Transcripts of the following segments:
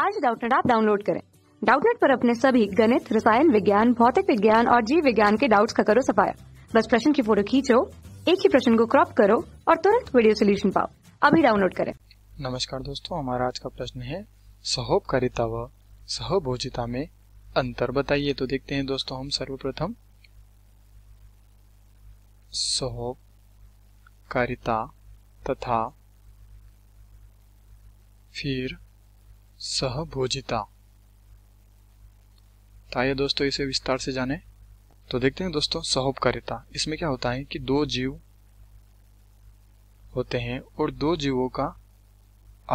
आज डाउटनेट आप डाउनलोड करें डाउटनेट पर अपने सभी गणित रसायन विज्ञान भौतिक विज्ञान और जीव विज्ञान के डाउट्स का करो सफाया बस प्रश्न की फोटो खींचो एक ही प्रश्न को क्रॉप करो और तुरंत वीडियो सोल्यूशन पाओ अभी डाउनलोड करें नमस्कार दोस्तों हमारा आज का प्रश्न है सहोपकारिता व सहभोजिता में अंतर बताइए तो देखते हैं दोस्तों हम सर्वप्रथम सहोपकारिता तथा फिर सहभोजिता तो आइए दोस्तों इसे विस्तार से जाने तो देखते हैं दोस्तों सहोपकारिता इसमें क्या होता है कि दो जीव होते हैं और दो जीवों का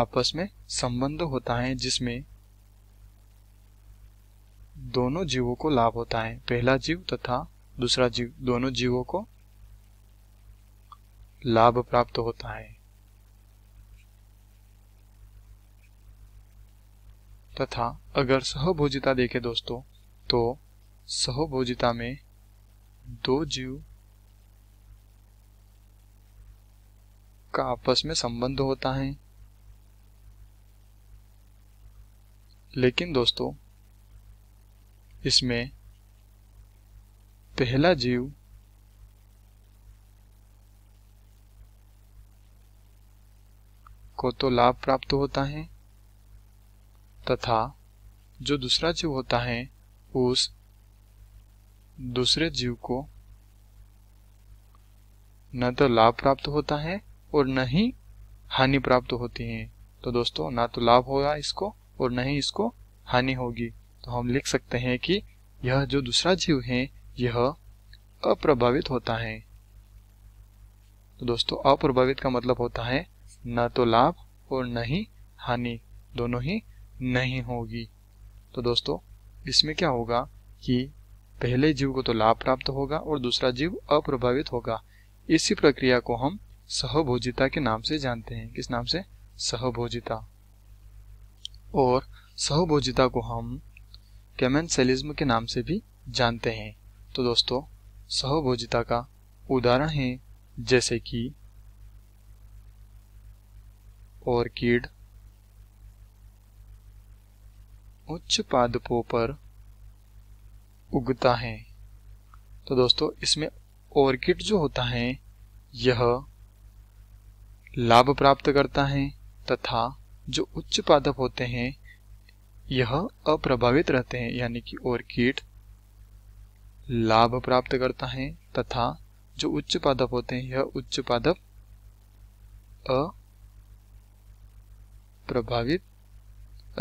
आपस में संबंध होता है जिसमें दोनों जीवों को लाभ होता है पहला जीव तथा दूसरा जीव दोनों जीवों को लाभ प्राप्त होता है तथा अगर सहभोजिता देखें दोस्तों तो सहभोजिता में दो जीव का आपस में संबंध होता है लेकिन दोस्तों इसमें पहला जीव को तो लाभ प्राप्त होता है तथा जो दूसरा जीव होता है उस दूसरे जीव को न तो लाभ प्राप्त होता है और न ही हानि प्राप्त होती है तो दोस्तों ना तो लाभ होगा इसको और न ही इसको हानि होगी तो हम लिख सकते हैं कि यह जो दूसरा जीव है यह अप्रभावित होता है तो दोस्तों अप्रभावित का मतलब होता है न तो लाभ और न ही हानि दोनों ही नहीं होगी तो दोस्तों इसमें क्या होगा कि पहले जीव को तो लाभ प्राप्त होगा और दूसरा जीव अप्रभावित होगा इसी प्रक्रिया को हम सहभोजिता के नाम से जानते हैं किस नाम से सहभोजिता और सहभोजिता को हम कैमेंसेलिज्म के नाम से भी जानते हैं तो दोस्तों सहभोजिता का उदाहरण है जैसे कि ऑर्किड उच्च पादपों पर उगता है तो दोस्तों इसमें ऑर्किड जो होता है यह लाभ प्राप्त करता है तथा जो उच्च पादप होते हैं यह अप्रभावित रहते हैं यानी कि ऑर्किड लाभ प्राप्त करता है तथा जो उच्च पादप होते हैं यह उच्च पादप अप्रभावित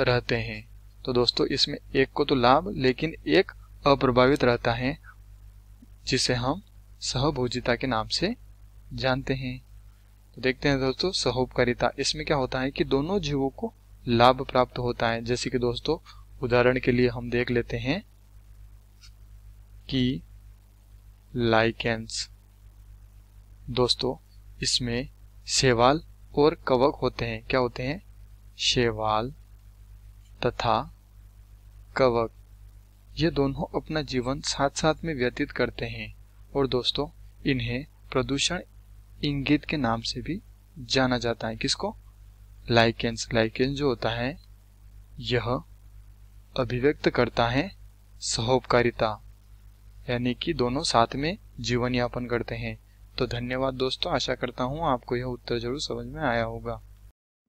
रहते हैं तो दोस्तों इसमें एक को तो लाभ लेकिन एक अप्रभावित रहता है जिसे हम सहभोजिता के नाम से जानते हैं तो देखते हैं दोस्तों सहोपकारिता इसमें क्या होता है कि दोनों जीवों को लाभ प्राप्त होता है जैसे कि दोस्तों उदाहरण के लिए हम देख लेते हैं कि लाइकेंस दोस्तों इसमें सेवाल और कवक होते हैं क्या होते हैं शेवाल तथा कवक ये दोनों अपना जीवन साथ साथ में व्यतीत करते हैं और दोस्तों इन्हें प्रदूषण इंगित के नाम से भी जाना जाता है किसको लाइकेंस लाइकेंस जो होता है यह अभिव्यक्त करता है सहोपकारिता यानी कि दोनों साथ में जीवन यापन करते हैं तो धन्यवाद दोस्तों आशा करता हूँ आपको यह उत्तर जरूर समझ में आया होगा